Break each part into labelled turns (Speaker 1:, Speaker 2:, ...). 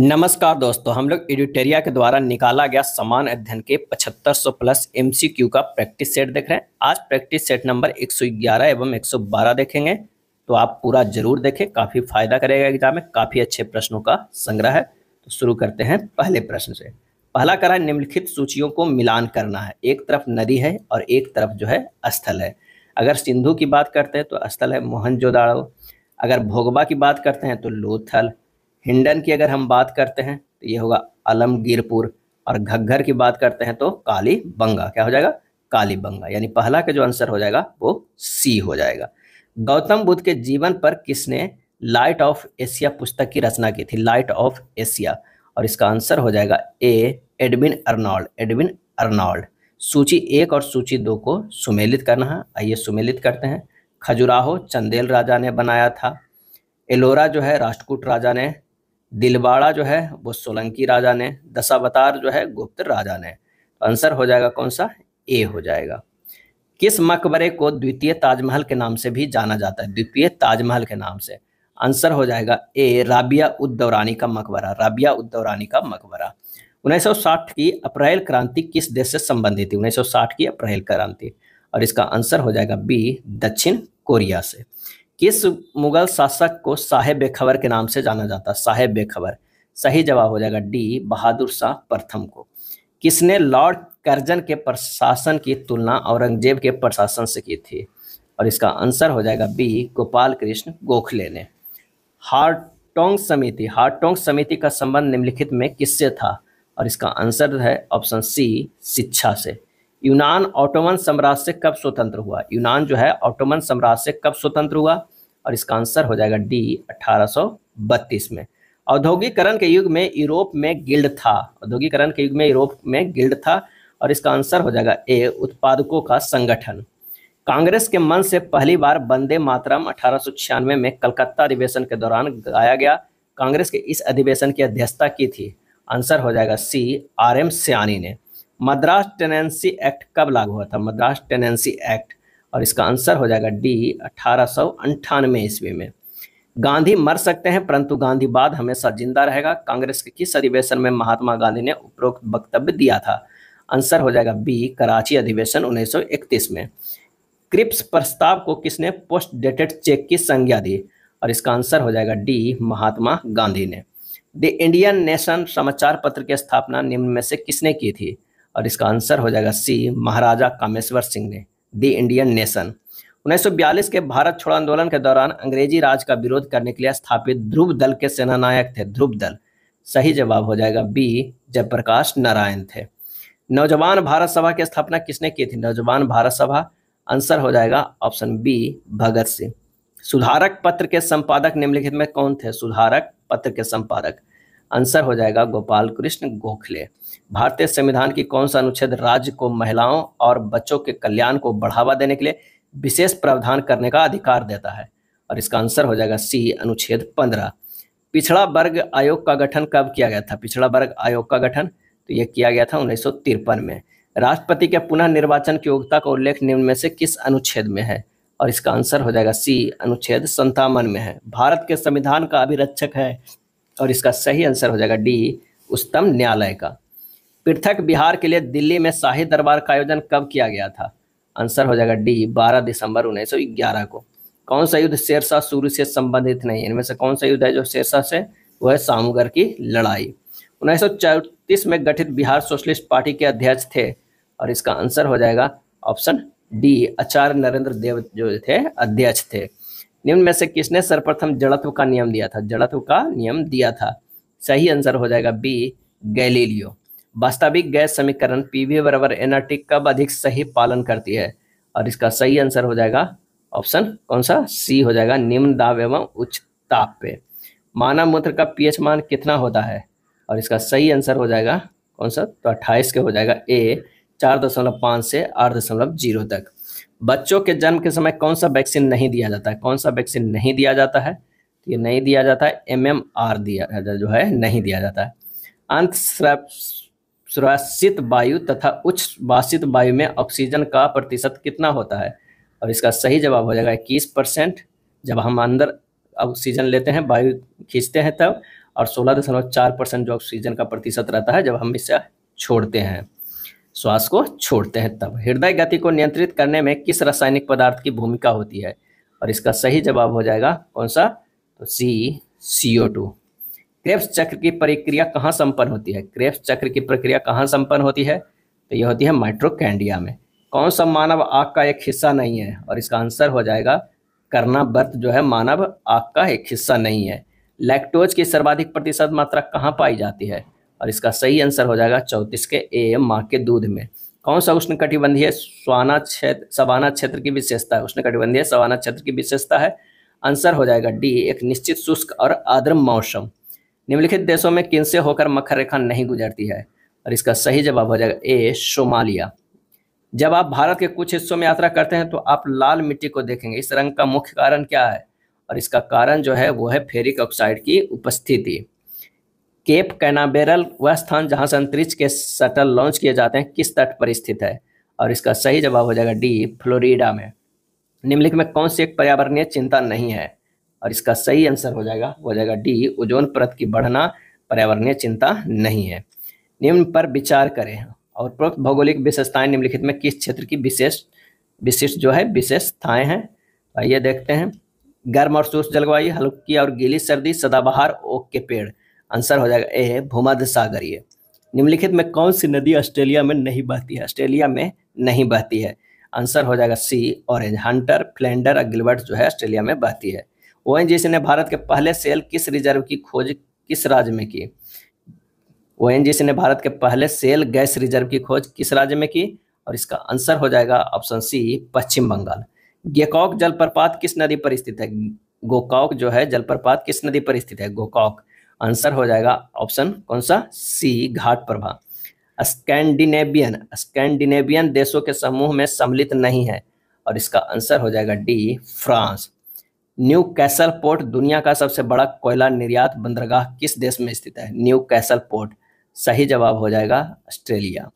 Speaker 1: नमस्कार दोस्तों हम लोग एडिटेरिया के द्वारा निकाला गया समान अध्ययन के 7500 प्लस एमसीक्यू का प्रैक्टिस सेट देख रहे हैं आज प्रैक्टिस सेट नंबर 111 एवं 112 देखेंगे तो आप पूरा जरूर देखें काफ़ी फायदा करेगा एग्जाम में काफ़ी अच्छे प्रश्नों का संग्रह है तो शुरू करते हैं पहले प्रश्न से पहला करा निम्नलिखित सूचियों को मिलान करना है एक तरफ नदी है और एक तरफ जो है स्थल है अगर सिंधु की बात करते हैं तो स्थल है मोहन अगर भोगबा की बात करते हैं तो लोथल हिंडन की अगर हम बात करते हैं तो ये होगा आलमगीरपुर और घग्घर की बात करते हैं तो काली बंगा क्या हो जाएगा काली बंगा यानी पहला का जो आंसर हो जाएगा वो सी हो जाएगा गौतम बुद्ध के जीवन पर किसने लाइट ऑफ एशिया पुस्तक की रचना की थी लाइट ऑफ एशिया और इसका आंसर हो जाएगा A Edwin Arnold Edwin Arnold सूची एक और सूची दो को सुमेलित करना है आइए सुमेलित करते हैं खजुराहो चंदेल राजा ने बनाया था एलोरा जो है राष्ट्रकूट राजा ने दिलबाड़ा जो है वो सोलंकी राजा ने दशावतार जो है गुप्त राजा ने तो आंसर हो जाएगा कौन सा ए हो जाएगा किस मकबरे को द्वितीय ताजमहल के नाम से भी जाना जाता है द्वितीय ताजमहल के नाम से आंसर हो जाएगा ए राबिया उद्दौरानी का मकबरा राबिया उद्दौरानी का मकबरा 1960 की अप्रैल क्रांति किस देश से संबंधित थी 1960 की अप्रैल क्रांति और इसका आंसर हो जाएगा बी दक्षिण कोरिया से किस मुगल शासक को साहेब बेखबर के नाम से जाना जाता है साहेब बेखबर सही जवाब हो जाएगा डी बहादुर शाह प्रथम को किसने लॉर्ड कर्जन के प्रशासन की तुलना औरंगजेब के प्रशासन से की थी और इसका आंसर हो जाएगा बी गोपाल कृष्ण गोखले ने हार्टोंग समिति हार्टोंग समिति का संबंध निम्नलिखित में किससे था और इसका आंसर है ऑप्शन सी शिक्षा से यूनान ऑटोमन साम्राज्य से कब स्वतंत्र हुआ यूनान जो है ऑटोमन साम्राज्य से कब स्वतंत्र हुआ और इसका आंसर हो जाएगा डी 1832 में औद्योगिकरण के युग में यूरोप में गिल्ड था औद्योगिकरण के युग में यूरोप में गिल्ड था और इसका आंसर हो जाएगा ए उत्पादकों का संगठन कांग्रेस के मन से पहली बार वंदे मातरम अठारह में कलकत्ता अधिवेशन के दौरान गाया गया कांग्रेस के इस अधिवेशन की अध्यक्षता की थी आंसर हो जाएगा सी आर एम सियानी ने मद्रास टेनेंसी एक्ट कब लागू हुआ था मद्रास टेनेंसी एक्ट और इसका आंसर हो जाएगा डी अठारह सौ अंठानवे ईस्वी में गांधी मर सकते हैं परंतु गांधीवाद हमेशा जिंदा रहेगा कांग्रेस के किस अधिवेशन में महात्मा गांधी ने उपरोक्त वक्तव्य दिया था आंसर हो जाएगा बी कराची अधिवेशन 1931 में क्रिप्स प्रस्ताव को किसने पोस्ट डेटेड चेक की संज्ञा दी और इसका आंसर हो जाएगा डी महात्मा गांधी ने द इंडियन नेशन समाचार पत्र की स्थापना निम्न में से किसने की थी और इसका आंसर हो जाएगा सी महाराजा कामेश्वर सिंह ने दी इंडियन नेशन 1942 के भारत छोड़ आंदोलन के दौरान अंग्रेजी राज का विरोध करने के लिए स्थापित ध्रुव दल के सेनानायक थे ध्रुव दल सही जवाब हो जाएगा बी जयप्रकाश नारायण थे नौजवान भारत सभा की स्थापना किसने की थी नौजवान भारत सभा आंसर हो जाएगा ऑप्शन बी भगत सिंह सुधारक पत्र के संपादक निम्नलिखित में कौन थे सुधारक पत्र के संपादक आंसर हो जाएगा गोपाल कृष्ण गोखले भारतीय संविधान की कौन सा अनुच्छेद राज्य को महिलाओं और बच्चों के कल्याण को बढ़ावा देने के लिए विशेष प्रावधान करने का अधिकार देता है और इसका आंसर हो जाएगा सी अनुच्छेद पंद्रह पिछड़ा वर्ग आयोग का गठन कब किया गया था पिछड़ा वर्ग आयोग का गठन तो यह किया गया था उन्नीस में राष्ट्रपति के पुनः निर्वाचन की योग्यता का उल्लेख निम्न में से किस अनुच्छेद में है और इसका आंसर हो जाएगा सी अनुच्छेद संतावन में है भारत के संविधान का अभिरक्षक है और इसका सही आंसर हो जाएगा डी उच्चतम न्यायालय का पृथक बिहार के लिए दिल्ली में शाही दरबार का आयोजन कब किया गया था आंसर हो जाएगा डी 12 दिसंबर 1911 को कौन सा युद्ध शेरशाह सूर्य से संबंधित नहीं इनमें से कौन सा युद्ध है जो शेरशाह से वह सामुगर की लड़ाई उन्नीस में गठित बिहार सोशलिस्ट पार्टी के अध्यक्ष थे और इसका आंसर हो जाएगा ऑप्शन डी आचार्य नरेंद्र देव जो थे अध्यक्ष थे निम्न में से किसने सर्वप्रथम जड़त्व का नियम दिया था जड़त्व का नियम दिया था सही आंसर हो जाएगा बी गैलीलियो वास्तविक गैस समीकरण पी वी बराबर एन आर टी कब अधिक सही पालन करती है और इसका सही आंसर हो जाएगा ऑप्शन कौन सा सी हो जाएगा निम्न दाब एवं उच्च ताप पे मानव मूत्र का पीएच मान कितना होता है और इसका सही आंसर हो जाएगा कौन सा तो अट्ठाईस के हो जाएगा ए चार दशमलव पाँच से आठ दशमलव जीरो तक बच्चों के जन्म के समय कौन सा वैक्सीन नहीं दिया जाता है कौन सा वैक्सीन नहीं दिया जाता है तो ये नहीं दिया जाता है एम एम आर दिया जो है नहीं दिया जाता है अंत श्वासित वायु तथा उच्च वासित वायु में ऑक्सीजन का प्रतिशत कितना होता है और इसका सही जवाब हो जाएगा इक्कीस परसेंट जब हम अंदर ऑक्सीजन लेते हैं वायु खींचते हैं तब और सोलह दशमलव चार परसेंट जो ऑक्सीजन का प्रतिशत रहता है जब हम इसे छोड़ते हैं श्वास को छोड़ते हैं तब हृदय गति को नियंत्रित करने में किस रासायनिक पदार्थ की भूमिका होती है और इसका सही जवाब हो जाएगा कौन सा तो सी सी ओ टू क्रेप्स चक्र की प्रक्रिया कहाँ संपन्न होती है क्रेप्स चक्र की प्रक्रिया कहाँ संपन्न होती है तो यह होती है माइट्रोकैंडिया में कौन सा मानव आग का एक हिस्सा नहीं है और इसका आंसर हो जाएगा करना व्रत जो है मानव आग का एक हिस्सा नहीं है लैक्टोज की सर्वाधिक प्रतिशत मात्रा कहाँ पाई जाती है और इसका सही आंसर हो जाएगा चौंतीस के ए एम माँ के दूध में कौन सा उष्ण कटिबंधीय स्वाना क्षेत्र सवाना क्षेत्र की विशेषता है उष्ण कटिबंधीय सवाना क्षेत्र की विशेषता है आंसर हो जाएगा डी एक निश्चित शुष्क और आर्द्र मौसम निम्नलिखित देशों में किनसे होकर मकर रेखा नहीं गुजरती है और इसका सही जवाब हो जाएगा ए सोमालिया जब आप भारत के कुछ हिस्सों में यात्रा करते हैं तो आप लाल मिट्टी को देखेंगे इस रंग का मुख्य कारण क्या है और इसका कारण जो है वो है फेरिक ऑक्साइड की उपस्थिति केप कैनाबेरल वह स्थान जहां से अंतरिक्ष के शटल लॉन्च किए जाते हैं किस तट पर स्थित है और इसका सही जवाब हो जाएगा डी फ्लोरिडा में निम्नलिखित में कौन सी एक पर्यावरणीय चिंता नहीं है और इसका सही आंसर हो जाएगा हो जाएगा डी ओजोन परत की बढ़ना पर्यावरणीय चिंता नहीं है निम्न पर विचार करें और उपरोक्त भौगोलिक विशेषताएं निम्नलिखित में किस क्षेत्र की विशेष विशिष्ट जो है विशेषताएं हैं तो आइए देखते हैं गर्म और शुष्क जलवायु हल्की और गीली सर्दी सदाबहार ओक के पेड़ आंसर हो जाएगा ए भूमध्य सागरीय निम्नलिखित में कौन सी नदी ऑस्ट्रेलिया में नहीं बहती है ऑस्ट्रेलिया में नहीं बहती है आंसर हो जाएगा सी ऑरेंज हंटर फ्लैंडर और गिलबर्ट जो है ऑस्ट्रेलिया में बहती है ओएनजीसी ने भारत के पहले सेल किस रिजर्व की खोज किस राज्य में की ओएनजीसी ने भारत के पहले सेल गैस रिजर्व की खोज किस राज्य में की और इसका आंसर हो जाएगा ऑप्शन सी पश्चिम बंगाल गेकॉक जलप्रपात किस नदी पर स्थित है गोकॉक जो है जलप्रपात किस नदी पर स्थित है गोकॉक आंसर हो जाएगा ऑप्शन कौन सा C Ghataprabha Scandinavian Scandinavian देशों के समूह में सम्मिलित नहीं है और इसका आंसर हो जाएगा D France Newcastle port दुनिया का सबसे बड़ा कोयला निर्यात बंदरगाह किस देश में स्थित है न्यू कैसल पोर्ट सही जवाब हो जाएगा ऑस्ट्रेलिया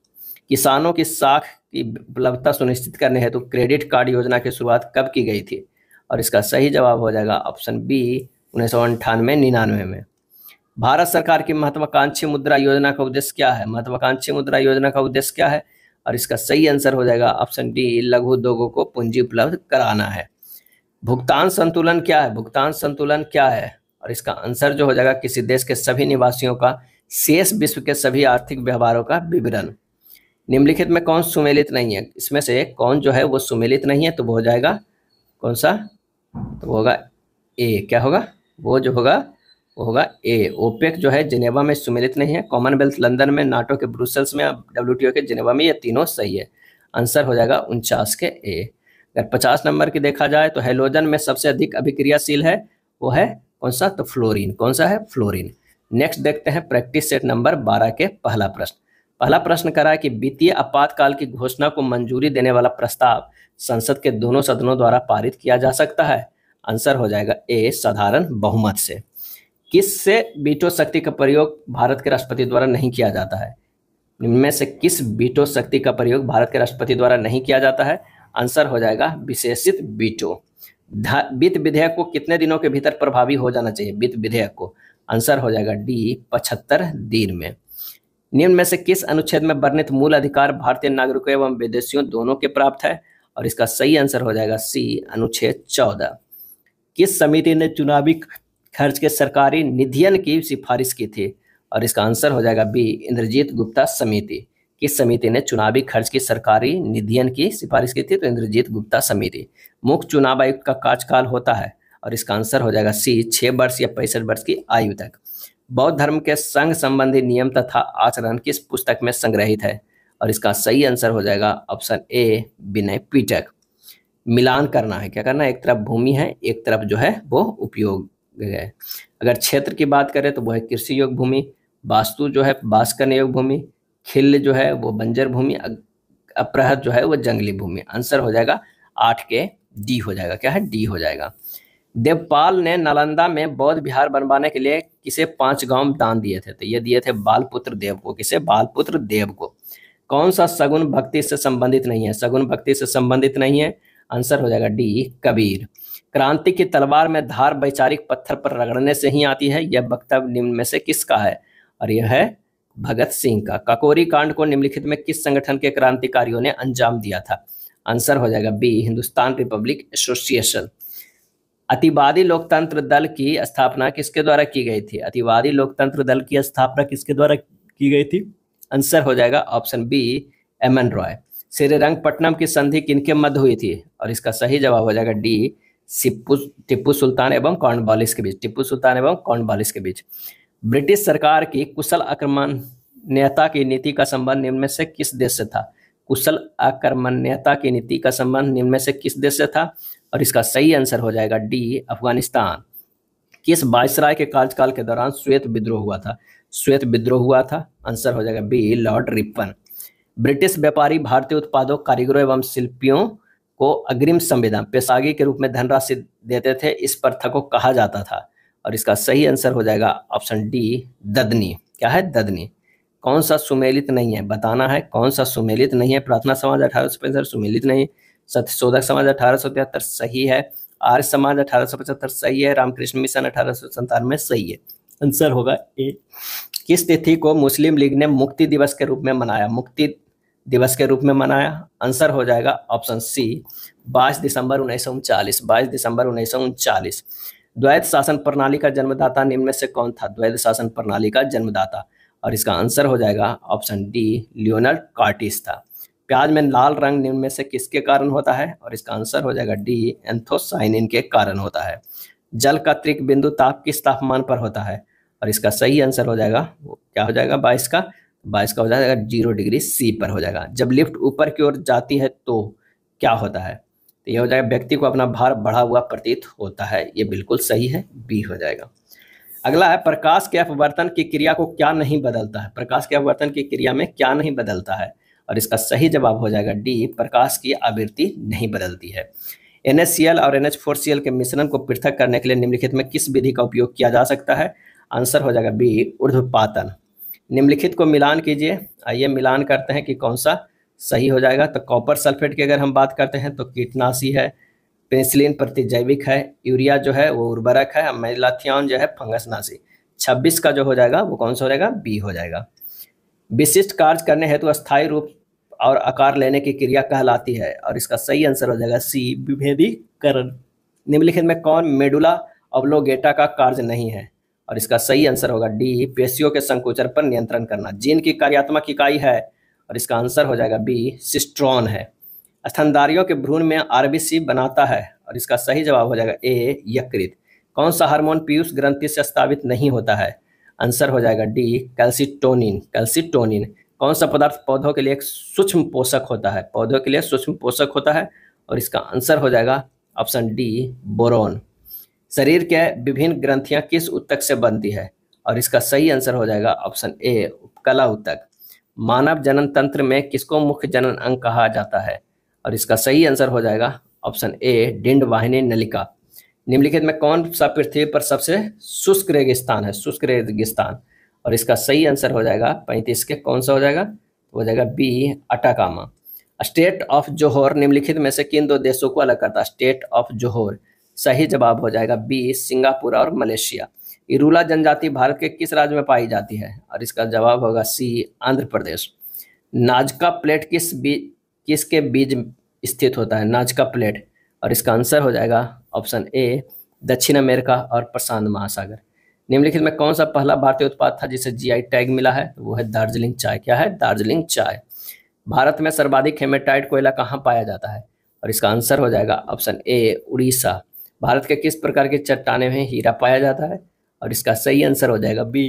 Speaker 1: किसानों की साख की उपलब्धता सुनिश्चित करने हेतु तो क्रेडिट कार्ड योजना की शुरुआत कब की गई थी और इसका सही जवाब हो जाएगा ऑप्शन बी उन्नीस सौ अंठानवे निन्यानवे में भारत सरकार की महत्वाकांक्षी मुद्रा योजना का उद्देश्य क्या है महत्वाकांक्षी मुद्रा योजना का उद्देश्य क्या है और इसका सही आंसर हो जाएगा ऑप्शन डी लघु उद्योगों को पूंजी उपलब्ध कराना है भुगतान संतुलन क्या है भुगतान संतुलन क्या है और इसका आंसर जो हो जाएगा किसी देश के सभी निवासियों का शेष विश्व के सभी आर्थिक व्यवहारों का विवरण निम्नलिखित में कौन सुमेलित नहीं है इसमें से कौन जो है वो सुमेलित नहीं है तो वो हो जाएगा कौन सा तो वो होगा ए क्या होगा वो जो होगा वो होगा ए ओपेक जो है जिनेवा में सुमेलित नहीं है कॉमनवेल्थ लंदन में नाटो के ब्रुसेल्स में डब्ल्यू के जिनेवा में ये तीनों सही है आंसर हो जाएगा उनचास के ए अगर पचास नंबर की देखा जाए तो हेलोजन में सबसे अधिक अभिक्रियाशील है वो है कौन सा तो फ्लोरीन कौन सा है फ्लोरीन नेक्स्ट देखते हैं प्रैक्टिस सेट नंबर बारह के पहला प्रश्न पहला प्रश्न करा कि वित्तीय आपातकाल की घोषणा को मंजूरी देने वाला प्रस्ताव संसद के दोनों सदनों द्वारा पारित किया जा सकता है आंसर हो जाएगा ए साधारण बहुमत से किस से बीटो शक्ति का प्रयोग भारत के राष्ट्रपति द्वारा नहीं किया जाता है इनमें से किस बीटो शक्ति का प्रयोग भारत के राष्ट्रपति द्वारा नहीं किया जाता है आंसर हो जाएगा विशेषित बीटो वित्त विधेयक को कितने दिनों के भीतर प्रभावी हो जाना चाहिए वित्त विधेयक को आंसर हो जाएगा डी पचहत्तर दिन में निम्न में से किस अनुच्छेद में वर्णित मूल अधिकार भारतीय नागरिकों एवं विदेशियों दोनों के प्राप्त है और इसका सही आंसर हो जाएगा सी अनुच्छेद चौदह किस समिति ने चुनावी खर्च के सरकारी निधियन की सिफारिश की थी और इसका आंसर हो जाएगा बी इंद्रजीत गुप्ता समिति किस समिति ने चुनावी खर्च की सरकारी निधियन की सिफारिश की थी तो इंद्रजीत गुप्ता समिति मुख्य चुनाव आयुक्त का कार्यकाल होता है और इसका आंसर हो जाएगा सी छः वर्ष या पैंसठ वर्ष की आयु तक बौद्ध धर्म के संघ संबंधी नियम तथा आचरण किस पुस्तक में संग्रहित है और इसका सही आंसर हो जाएगा ऑप्शन ए विनय पीटक मिलान करना है क्या करना है एक तरफ भूमि है एक तरफ जो है वो उपयोग है अगर क्षेत्र की बात करें तो वो है कृषि योग भूमि वास्तु जो है बास करने योग भूमि खिल जो है वो बंजर भूमि अपराहत जो है वो जंगली भूमि आंसर हो जाएगा आठ के डी हो जाएगा क्या है डी हो जाएगा देवपाल ने नालंदा में बौद्ध विहार बनवाने के लिए किसे पांच गांव दान दिए थे तो ये दिए थे बालपुत्र देव को किसे बालपुत्र देव को कौन सा सगुन भक्ति से संबंधित नहीं है सगुन भक्ति से संबंधित नहीं है आंसर हो जाएगा डी कबीर क्रांति की तलवार में धार वैचारिक पत्थर पर रगड़ने से ही आती है यह वक्तव्य निम्न में से किसका है और यह है भगत सिंह का ककोरी कांड को निम्नलिखित में किस संगठन के क्रांतिकारियों ने अंजाम दिया था आंसर हो जाएगा बी हिंदुस्तान रिपब्लिक एसोसिएशन अतिवादी लोकतंत्र दल की स्थापना किसके द्वारा की गई थी अतिवादी लोकतंत्र दल की स्थापना किसके द्वारा की गई थी आंसर हो जाएगा option B M N Roy Srirangapatna की संधि किनके मध्य हुई थी और इसका सही जवाब हो जाएगा डी सिप्पू टिप्पू सुल्तान एवं कौन के बीच टिप्पू सुल्तान एवं कौन के बीच ब्रिटिश सरकार की कुशल आक्रमण्यता की नीति का संबंध निम्न में से किस देश से था कुशल आक्रमण्यता की नीति का संबंध निम्न में से किस देश से था और इसका सही आंसर हो जाएगा डी अफगानिस्तान किस वायसराय के कार्यकाल के दौरान श्वेत विद्रोह हुआ था श्वेत विद्रोह हुआ था आंसर हो जाएगा बी लॉर्ड रिपन ब्रिटिश व्यापारी भारतीय उत्पादों कारीगरों एवं शिल्पियों को अग्रिम संविधान पेशागी के रूप में धनराशि देते थे इस प्रथा को कहा जाता था और इसका सही आंसर हो जाएगा ऑप्शन डी ददनी क्या है ददनी कौन सा सुमेलित नहीं है बताना है कौन सा सुमेलित नहीं है प्रार्थना समाज अठारह सौ पचहत्तर सुमेलित नहीं सत्यशोधक समाज अठारह सौ तिहत्तर सही है आर्य समाज अठारह सौ पचहत्तर सही है रामकृष्ण मिशन अठारह सौ संतानवे सही है आंसर होगा ए किस तिथि को मुस्लिम लीग ने मुक्ति दिवस के रूप में मनाया मुक्ति दिवस के रूप में मनाया आंसर हो जाएगा ऑप्शन सी बाईस दिसंबर उन्नीस सौ उनचालीस बाईस दिसंबर उन्नीस सौ उनचालीस द्वैध शासन प्रणाली का जन्मदाता निम्न में से कौन था द्वैत शासन प्रणाली का जन्मदाता और इसका आंसर हो जाएगा ऑप्शन डी लियोनल कार्टिस था प्याज में लाल रंग निम्न में से किसके कारण होता है और इसका आंसर हो जाएगा डी एंथोसाइनिन के कारण होता है जल का त्रिक बिंदु ताप किस तापमान पर होता है और इसका सही आंसर हो जाएगा क्या हो जाएगा बाईस का बाईस का हो जाएगा जीरो डिग्री सी पर हो जाएगा जब लिफ्ट ऊपर की ओर जाती है तो क्या होता है तो यह हो जाएगा व्यक्ति को अपना भार बढ़ा हुआ प्रतीत होता है ये बिल्कुल सही है बी हो जाएगा अगला है प्रकाश के अपवर्तन की क्रिया को क्या नहीं बदलता है प्रकाश के अपवर्तन की क्रिया में क्या नहीं बदलता है और इसका सही जवाब हो जाएगा डी प्रकाश की आवृत्ति नहीं बदलती है एन और एन के मिश्रण को पृथक करने के लिए निम्नलिखित में किस विधि का उपयोग किया जा सकता है आंसर हो जाएगा बी ऊर्ध्वपातन निम्नलिखित को मिलान कीजिए आइए मिलान करते हैं कि कौन सा सही हो जाएगा तो कॉपर सल्फेट की अगर हम बात करते हैं तो कीटनाशी है पेंसिलिन प्रतिजैविक है यूरिया जो है वो उर्वरक है मेलाथियन जो है फंगसनाशी छब्बीस का जो हो जाएगा वो कौन सा हो जाएगा बी हो जाएगा विशिष्ट कार्य करने हेतु तो स्थायी रूप और आकार लेने की क्रिया कहलाती है और इसका सही आंसर हो जाएगा सी विभेदीकरण निम्नलिखित में कौन मेडुला अवलोगेटा का कार्य नहीं है और इसका सही आंसर होगा डी पेशियों के संकुचन पर नियंत्रण करना जीन की कार्यात्मक इकाई है और इसका आंसर हो जाएगा बी सिस्ट्रॉन है स्तनधारियों के भ्रूण में आरबीसी बनाता है और इसका सही जवाब हो जाएगा ए यकृत कौन सा हार्मोन पीयूष ग्रंथि से स्थापित नहीं होता है आंसर हो जाएगा डी कैल्सिटोनिन कैल्सिटोनिन कौन सा पदार्थ पौधों के लिए एक सूक्ष्म पोषक होता है पौधों के लिए सूक्ष्म पोषक होता है और इसका आंसर हो जाएगा ऑप्शन डी बोरोन शरीर के विभिन्न ग्रंथियां किस उत्तक से बनती है और इसका सही आंसर हो जाएगा ऑप्शन ए उपकला उत्तक मानव जनन तंत्र में किसको मुख्य जनन अंग कहा जाता है और इसका सही आंसर हो जाएगा ऑप्शन ए डिंड वाहिनी नलिका निम्नलिखित में कौन सा पृथ्वी पर सबसे शुष्क रेगिस्तान है शुष्क रेगिस्तान और इसका सही आंसर हो जाएगा पैंतीस के कौन सा हो जाएगा तो हो जाएगा B Atacama state of Johor निम्नलिखित में से किन दो देशों को अलग करता है स्टेट ऑफ जोहर सही जवाब हो जाएगा बी सिंगापुर और मलेशिया इरुला जनजाति भारत के किस राज्य में पाई जाती है और इसका जवाब होगा सी आंध्र प्रदेश नाजका प्लेट किस बीज किसके बीज स्थित होता है नाजका प्लेट और इसका आंसर हो जाएगा ऑप्शन ए दक्षिण अमेरिका और प्रशांत महासागर निम्नलिखित में कौन सा पहला भारतीय उत्पाद था जिसे जीआई टैग मिला है तो वो है दार्जिलिंग चाय क्या है दार्जिलिंग चाय भारत में सर्वाधिक हेमेटाइट कोयला कहाँ पाया जाता है और इसका आंसर हो जाएगा ऑप्शन ए उड़ीसा भारत के किस प्रकार की चट्टाने में हीरा पाया जाता है और इसका सही आंसर हो जाएगा बी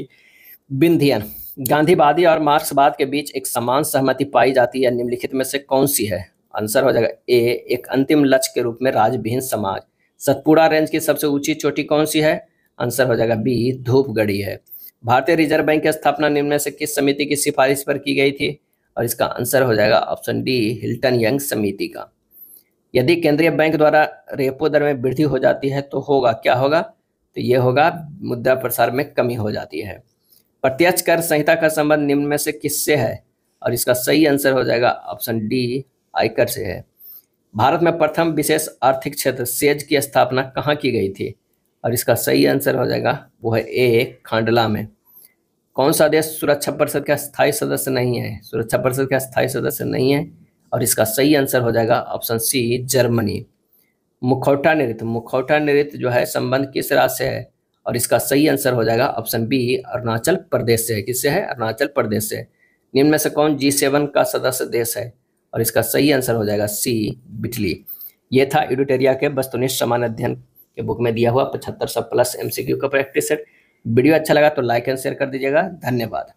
Speaker 1: बिंधियन गांधीवादी और मार्क्सवाद के बीच एक समान सहमति पाई जाती है निम्नलिखित में से कौन सी है आंसर हो जाएगा ए एक अंतिम लक्ष्य के रूप में राजविहीन समाज सतपुड़ा रेंज की सबसे ऊंची चोटी कौन सी है आंसर हो जाएगा बी धूपगढ़ी है भारतीय रिजर्व बैंक की स्थापना निम्न से किस समिति की सिफारिश पर की गई थी और इसका आंसर हो जाएगा ऑप्शन डी हिल्टन यंग समिति का यदि केंद्रीय बैंक द्वारा रेपो दर में वृद्धि हो जाती है तो होगा क्या होगा तो ये होगा मुद्दा प्रसार में कमी हो जाती है प्रत्यक्ष कर संहिता का संबंध निम्न में से किससे है और इसका सही आंसर हो जाएगा ऑप्शन डी आयकर से है भारत में प्रथम विशेष आर्थिक क्षेत्र सेज की स्थापना कहाँ की गई थी और इसका सही आंसर हो जाएगा वो है ए खांडला में कौन सा देश सुरक्षा परिषद का स्थायी सदस्य नहीं है सुरक्षा परिषद का स्थायी सदस्य नहीं है और इसका सही आंसर हो जाएगा ऑप्शन सी जर्मनी मुखौटा नृत्य मुखौटा नृत्य जो है संबंध किस राज्य से है और इसका सही आंसर हो जाएगा ऑप्शन बी अरुणाचल प्रदेश से है किससे है अरुणाचल प्रदेश से निम्न में से कौन जी सेवन का सदस्य देश है और इसका सही आंसर हो जाएगा सी बिटली ये था एडिटेरिया के वस्तुनिष्ठ समान अध्ययन के बुक में दिया हुआ पचहत्तर सौ प्लस एमसीक्यू का प्रैक्टिस सेट वीडियो अच्छा लगा तो लाइक एंड शेयर कर दीजिएगा धन्यवाद